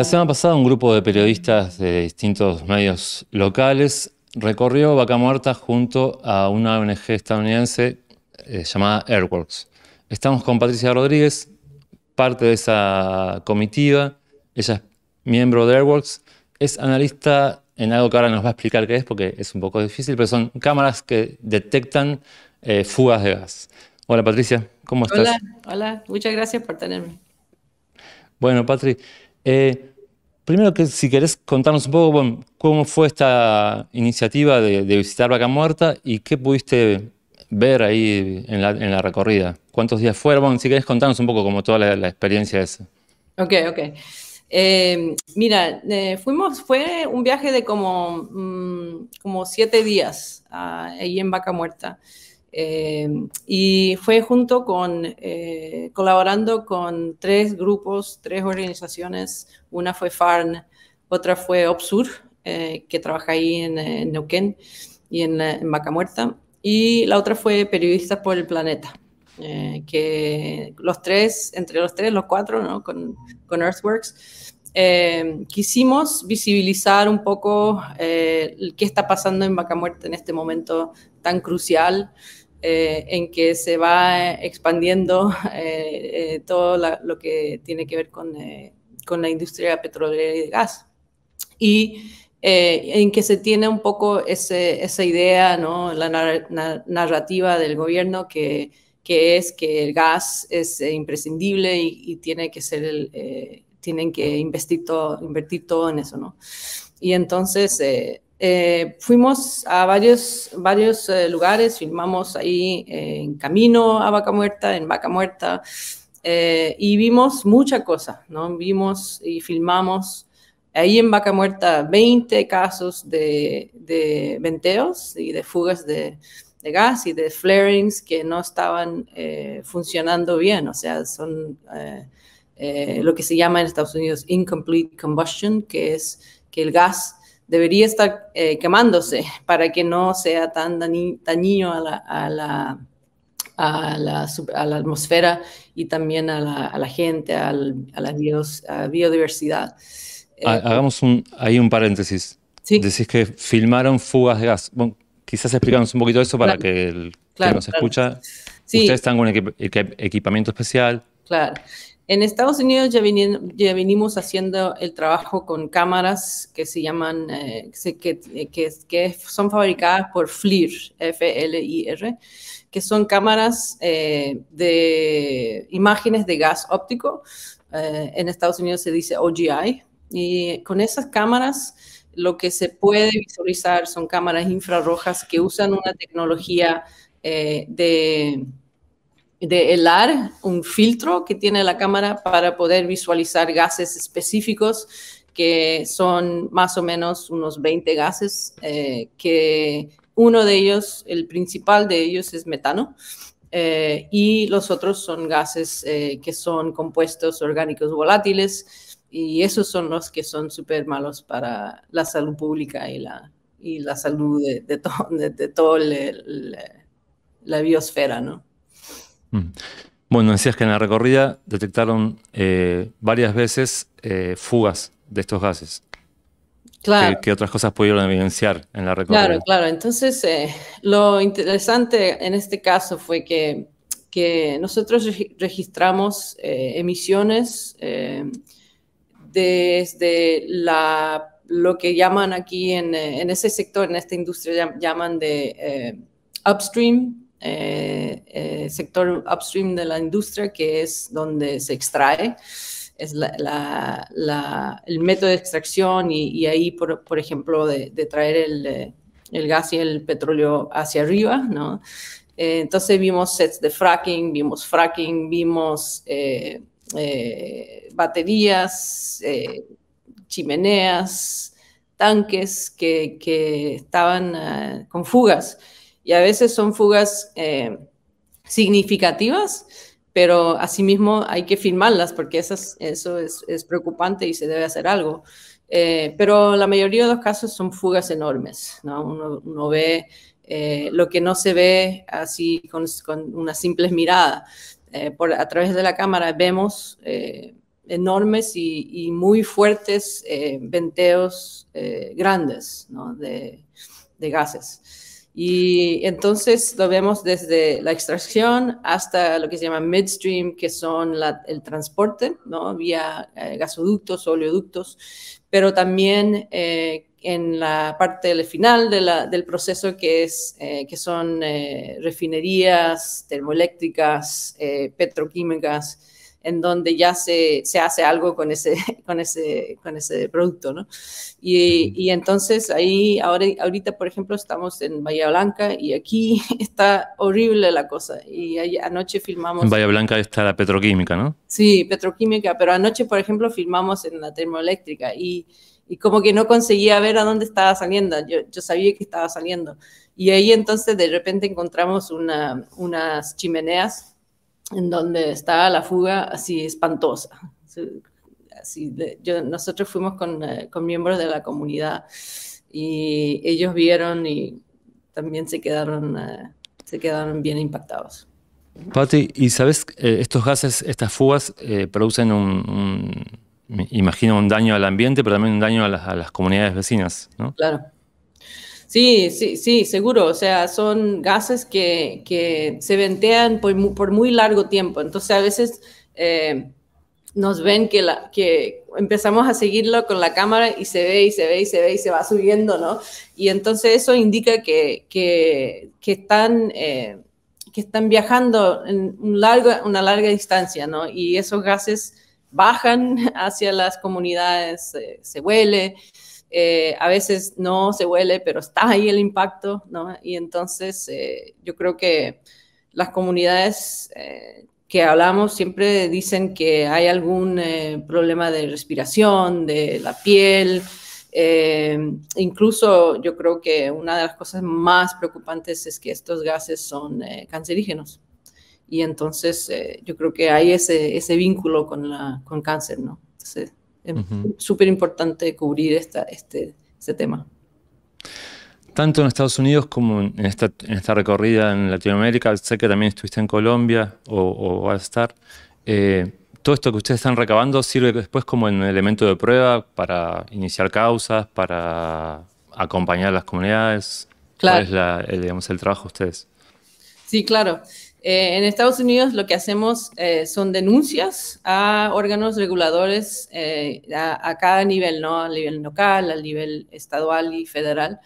La semana pasada un grupo de periodistas de distintos medios locales recorrió Vaca Muerta junto a una ONG estadounidense eh, llamada Airworks. Estamos con Patricia Rodríguez, parte de esa comitiva. Ella es miembro de Airworks, es analista en algo que ahora nos va a explicar qué es porque es un poco difícil, pero son cámaras que detectan eh, fugas de gas. Hola Patricia, ¿cómo estás? Hola, hola, muchas gracias por tenerme. Bueno, Patri, eh, primero que si querés contarnos un poco cómo fue esta iniciativa de, visitar Vaca Muerta y qué pudiste ver ahí en la, recorrida. ¿Cuántos días fueron? si querés contarnos un poco como toda la, experiencia esa. Ok, ok. Eh, mira, eh, fuimos, fue un viaje de como, mm, como siete días ah, ahí en Vaca Muerta. Eh, y fue junto con, eh, colaborando con tres grupos, tres organizaciones. Una fue FARN, otra fue OPSUR, eh, que trabaja ahí en, Neuquén y en, Vaca Muerta, Y la otra fue Periodistas por el Planeta, que los tres, entre los tres, los cuatro, ¿no? con, con Earthworks, quisimos visibilizar un poco qué está pasando en Vaca Muerta en este momento tan crucial eh, en que se va eh, expandiendo eh, todo lo que tiene que ver con, con, la industria petrolera y de gas. Y en que se tiene un poco ese, esa idea, ¿no? la narrativa del gobierno que, que, es que el gas es imprescindible y, tiene que ser el tienen que todo, invertir todo en eso, ¿no? Y entonces eh, fuimos a varios, varios eh, lugares, filmamos ahí eh, en camino a Vaca Muerta, en Vaca Muerta, y vimos mucha cosa, ¿no? Vimos y filmamos ahí en Vaca Muerta 20 casos de, venteos y de fugas de, de, gas y de flarings que no estaban funcionando bien, o sea, son lo que se llama en Estados Unidos incomplete combustion, que es que el gas debería estar eh, quemándose para que no sea tan dañino a la, a la, y también a la, gente, a la biodiversidad. Eh, hagamos un, ahí un paréntesis. Decís que filmaron fugas de gas. quizás explicamos un poquito eso para que el que nos escucha. Ustedes están con equipamiento especial. Claro. En Estados Unidos ya, vinimos haciendo el trabajo con cámaras que se llaman, eh, eh, que, son fabricadas por FLIR, f l que son cámaras eh, de imágenes de gas óptico. en Estados Unidos se dice OGI. Y con esas cámaras lo que se puede visualizar son cámaras infrarrojas que usan una tecnología de de helar un filtro que tiene la cámara para poder visualizar gases específicos que son más o menos unos 20 gases, eh, que uno de ellos, el principal de ellos es metano eh, y los otros son gases eh, que son compuestos orgánicos volátiles y esos son los que son súper malos para la salud pública y la, y la salud de, de, de, de toda la biosfera, ¿no? Mm. Bueno, decías que en la recorrida detectaron eh, varias veces eh, fugas de estos gases. Claro. Que, otras cosas pudieron evidenciar en la recorrida. Claro, claro. Entonces, eh, lo interesante en este caso fue que, nosotros registramos emisiones desde la, lo que llaman aquí en, en, ese sector, en esta industria, llaman de upstream eh, eh, sector upstream de la industria, que es donde se extrae, es el método de extracción y, ahí, por, ejemplo, de, traer eh, el, gas y el petróleo hacia arriba, entonces vimos sets de fracking, vimos fracking, vimos baterías, chimeneas, tanques que, estaban con fugas y a veces son fugas eh, significativas, pero asimismo hay que filmarlas porque eso es, preocupante y se debe hacer algo. Eh, pero la mayoría de los casos son fugas enormes, ¿no? uno, ve eh, lo que no se ve así con, una simple mirada. Por, a través de la cámara vemos enormes y, muy fuertes venteos grandes ¿no? de gases. Y entonces lo vemos desde la extracción hasta lo que se llama midstream, que son el transporte, ¿no? Vía gasoductos eh, gasoductos, oleoductos, pero también eh, en la parte final del proceso, que, es, eh, que son refinerías termoeléctricas, petroquímicas, en donde ya se, hace algo con ese, con ese, con ese producto, Y, entonces ahí, ahora, ahorita, por ejemplo, estamos en Bahía Blanca y aquí está horrible la cosa. Y anoche filmamos... En Bahía Blanca está la petroquímica, ¿no? Sí, petroquímica, pero anoche, por ejemplo, filmamos en la termoeléctrica y como que no conseguía ver a dónde estaba saliendo, yo, sabía que estaba saliendo. Y ahí entonces de repente encontramos una, unas chimeneas en donde estaba la fuga así espantosa. Así nosotros fuimos eh, con, miembros de la comunidad y ellos vieron y también se quedaron, eh, se quedaron bien impactados. Patti, ¿y sabes, eh, estos gases, estas fugas producen un, imagino, un daño al ambiente, pero también un daño a las comunidades vecinas, ¿no? Claro, Sí, sí, sí, seguro. O sea, son gases que, se ventean por muy, por, muy largo tiempo. Entonces, a veces eh, nos ven que, la, que empezamos a seguirlo con la cámara y se ve y se ve y se ve y se va subiendo, ¿no? Y entonces eso indica que, que, que están... Eh, que están viajando en un largo, una larga distancia, ¿no? Y esos gases bajan hacia las comunidades, eh, se huele, eh, a veces no se huele, pero está ahí el impacto, ¿no? Y entonces eh, yo creo que las comunidades eh, que hablamos siempre dicen que hay algún problema de respiración, de la piel. incluso yo creo que una de las cosas más preocupantes es que estos gases son cancerígenos. Y entonces yo creo que hay ese, ese vínculo con, la, con cáncer, ¿no? Entonces, es em, súper importante cubrir esta, este, este, tema tanto en Estados Unidos como en esta, recorrida en Latinoamérica, sé que también estuviste en Colombia o, o a estar. Eh, todo esto que ustedes están recabando sirve después como un elemento de prueba para iniciar causas, para acompañar a las comunidades. Claro. ¿Cuál es el trabajo de ustedes? Sí, claro. Eh, en Estados Unidos lo que hacemos eh, son denuncias a órganos reguladores eh, a, cada nivel, ¿no? A nivel local, a nivel estadual y federal.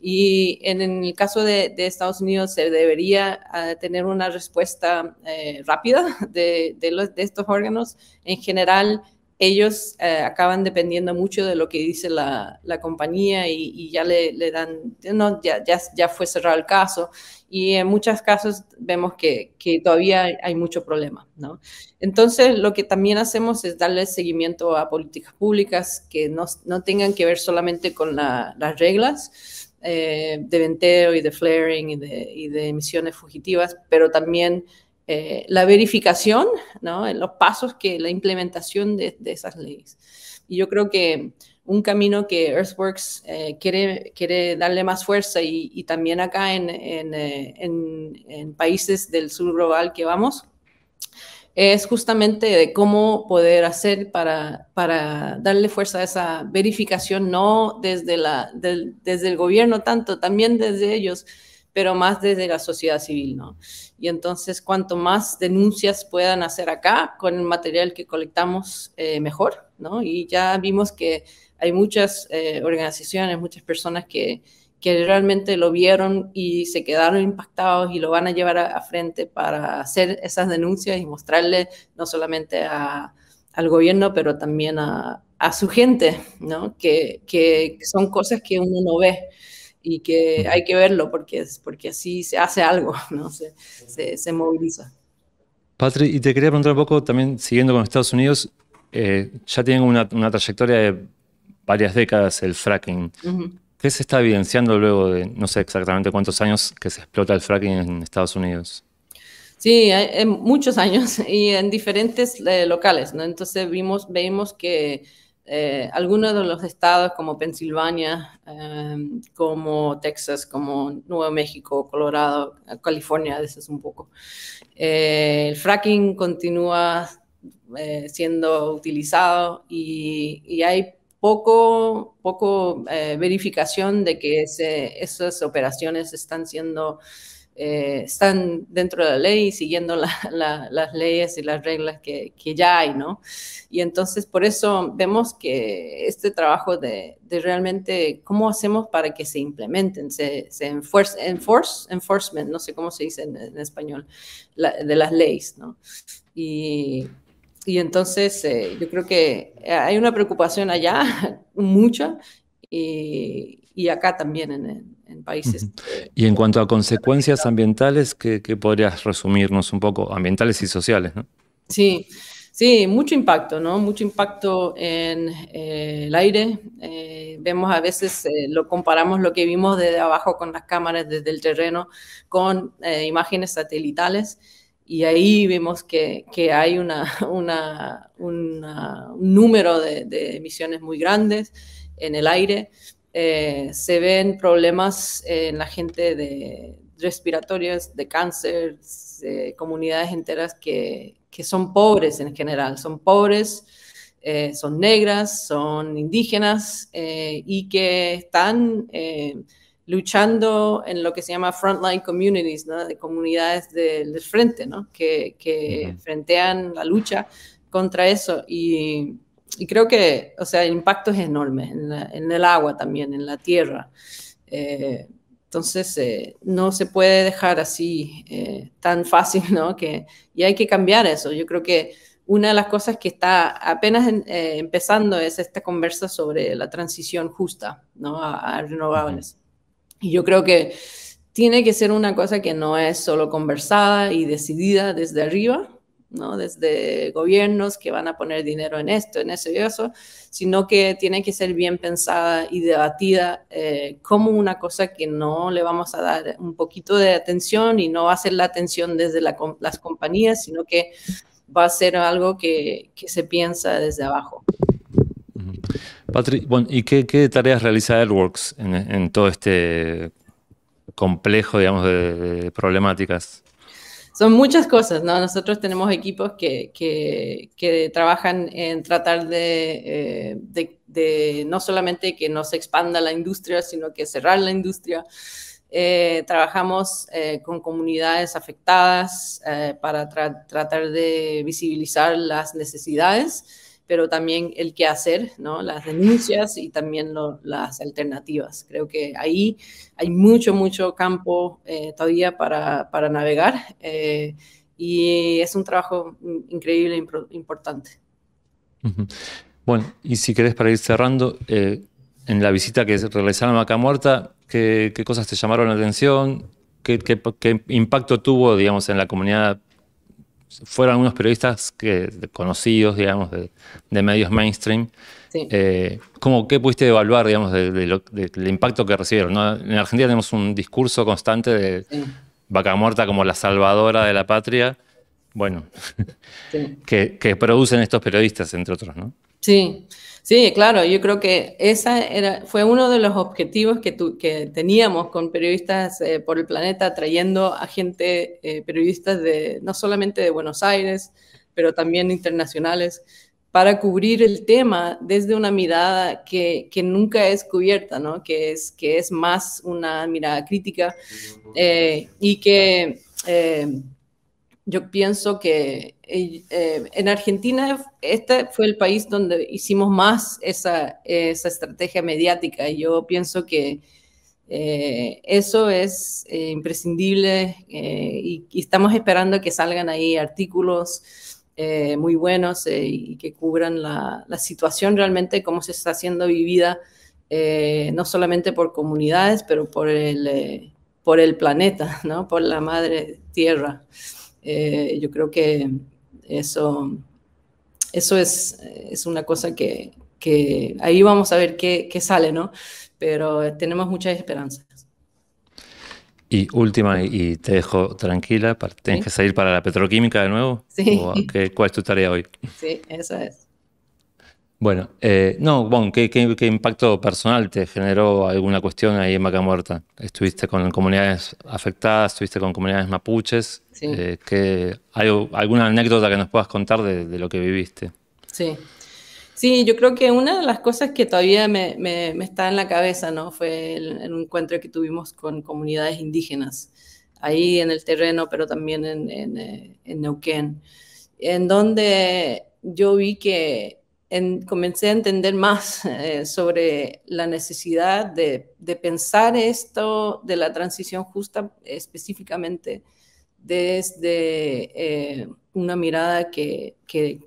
Y en, el caso de, Estados Unidos se debería ah, tener una respuesta rápida de, de estos órganos. En general, ellos eh, acaban dependiendo mucho de lo que dice la, compañía y, ya le, dan, no, ya, fue cerrado el caso. Y en muchos casos vemos que, todavía hay, mucho problema, Entonces, lo que también hacemos es darle seguimiento a políticas públicas que no, tengan que ver solamente con las reglas eh, de venteo y de flaring y de, y de emisiones fugitivas, pero también eh, la verificación, ¿no? los pasos que la implementación de, esas leyes. Y yo creo que un camino que Earthworks eh, quiere, quiere darle más fuerza y, también acá eh, en, en, países del sur global que vamos, es justamente de cómo poder hacer para, para darle fuerza a esa verificación, no desde, la, desde el gobierno tanto, también desde ellos, pero más desde la sociedad civil, ¿no? Y entonces, cuanto más denuncias puedan hacer acá con el material que colectamos, eh, mejor, ¿no? Y ya vimos que hay muchas eh, organizaciones, muchas personas que, que realmente lo vieron y se quedaron impactados y lo van a llevar a, frente para hacer esas denuncias y mostrarle no solamente al gobierno, pero también a, a su gente, ¿no? Que, que, son cosas que uno no ve y que hay que verlo porque, porque así se hace algo, ¿no? se, se, se moviliza. Patrick, y te quería preguntar un poco también, siguiendo con Estados Unidos, eh, ya tienen una, una, trayectoria de varias décadas el fracking. ¿Qué se está evidenciando luego de no sé exactamente cuántos años que se explota el fracking en Estados Unidos? Sí, en muchos años y en diferentes eh, locales, ¿no? Entonces vimos, vimos que eh, algunos de los estados como Pensilvania, em, como Texas, como Nuevo México, Colorado, California, a es un poco. Eh, el fracking continúa eh, siendo utilizado y, hay poco, poco verificación de que esas operaciones están siendo eh, están dentro de la ley siguiendo las leyes y las reglas que, ya hay, ¿no? Y entonces por eso vemos que este trabajo de, realmente cómo hacemos para que se implementen, se, se enforce, enforcement, no sé cómo se dice en, español, de las leyes, ¿no? Y, entonces eh, yo creo que hay una preocupación allá, mucha, y, y acá también en, países. Eh, y en cuanto a consecuencias ambientales, ¿qué, podrías resumirnos un poco? Ambientales y sociales, ¿no? Sí, sí, mucho impacto, ¿no? Mucho impacto en eh, el aire. Eh, vemos a veces, lo comparamos lo que vimos desde abajo con las cámaras desde el terreno, con imágenes satelitales y ahí vemos que, que hay una, una, un número de, de, emisiones muy grandes en el aire. Eh, se ven problemas en la gente de respiratorias, de cáncer, de comunidades enteras que, que son pobres en general, son pobres, eh, son negras, son indígenas eh, y que están luchando en lo que se llama frontline communities, ¿no? de comunidades del frente, que, que frentean la lucha contra eso. Y y creo que, o sea, el impacto es enorme en, el agua también, en la tierra. Eh, entonces, eh, no se puede dejar así eh, tan fácil, ¿no? Que, y hay que cambiar eso. Yo creo que una de las cosas que está apenas empezando es esta conversa sobre la transición justa, ¿no? a renovables. Y yo creo que tiene que ser una cosa que no es solo conversada y decidida desde arriba, ¿no? Desde gobiernos que van a poner dinero en esto, en eso y eso, sino que tiene que ser bien pensada y debatida eh, como una cosa que no le vamos a dar un poquito de atención y no va a ser la atención desde las compañías, sino que va a ser algo que, se piensa desde abajo. Patrick, bueno, ¿y qué, tareas realiza AirWorks en, en, todo este complejo, digamos, de problemáticas? son muchas cosas, ¿no? Nosotros tenemos equipos que, que, trabajan en tratar eh, de, no solamente que no se expanda la industria, sino que cerrar la industria. Eh, trabajamos eh, con comunidades afectadas para tratar de visibilizar las necesidades pero también el qué hacer, ¿no? las denuncias y también las alternativas. Creo que ahí hay mucho, mucho campo eh, todavía para, para navegar eh, y es un trabajo increíble, e importante. Bueno, y si querés para ir cerrando, eh, en la visita que realizaron a Maca Muerta, ¿qué, cosas te llamaron la atención? ¿Qué, qué impacto tuvo, digamos, en la comunidad fueron unos periodistas conocidos, digamos, de, medios mainstream. Eh, ¿cómo, ¿Qué pudiste evaluar, digamos, del impacto que recibieron? En Argentina tenemos un discurso constante de vaca muerta como la salvadora de la patria, bueno, que, que producen estos periodistas, entre otros, ¿no? Sí, sí, claro, yo creo que esa era, fue uno de los objetivos que, que teníamos con periodistas eh, por el planeta, trayendo a gente, eh, periodistas de, no solamente de Buenos Aires, pero también internacionales, para cubrir el tema desde una mirada que, nunca es cubierta, ¿no? que, es, que es más una mirada crítica eh, y que yo pienso que eh, eh, en Argentina este fue el país donde hicimos más esa, estrategia mediática y yo pienso que eh, eso es imprescindible y, estamos esperando que salgan ahí artículos muy buenos y que cubran la, situación realmente, cómo se está haciendo vivida, no solamente por comunidades, pero por el, por el planeta, por la madre tierra. Eh, yo creo que eso, eso es, es una cosa que, ahí vamos a ver qué, sale, ¿no? Pero eh, tenemos muchas esperanzas. Y última, y te dejo tranquila, ¿tienes que salir para la petroquímica de nuevo? Sí. ¿Cuál es tu tarea hoy? Sí, esa es. Bueno, eh, no, ¿qué, impacto personal te generó alguna cuestión ahí en Vaca Estuviste con comunidades afectadas, estuviste con comunidades mapuches. hay, eh, ¿Alguna anécdota que nos puedas contar de, lo que viviste? Sí. Sí, yo creo que una de las cosas que todavía me, está en la cabeza, ¿no? Fue el, encuentro que tuvimos con comunidades indígenas, ahí en el terreno, pero también en, en eh, Neuquén, en donde yo vi que comencé a entender más eh, sobre la necesidad de, pensar esto de la transición justa específicamente desde eh, una mirada que,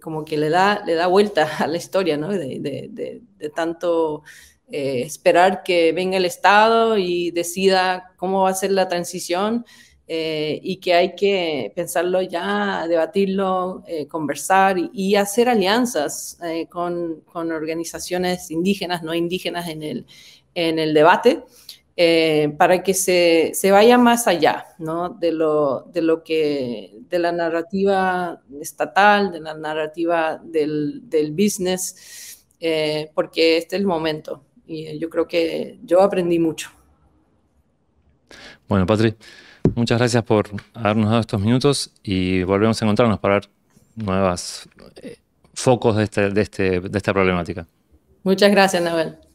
como que le da, le da vuelta a la historia, De, tanto eh, esperar que venga el Estado y decida cómo va a ser la transición eh, y que hay que pensarlo ya, debatirlo, eh, conversar y, hacer alianzas eh, con, con, organizaciones indígenas, no indígenas en el, en el debate. para que se, se, vaya más allá ¿no? de, lo, de lo que de la narrativa estatal, de la narrativa del, del business, porque este es el momento y yo creo que yo aprendí mucho. Bueno, Patrick, Muchas gracias por habernos dado estos minutos y volvemos a encontrarnos para ver nuevos eh, focos este, este, de, esta problemática. Muchas gracias, Nabel.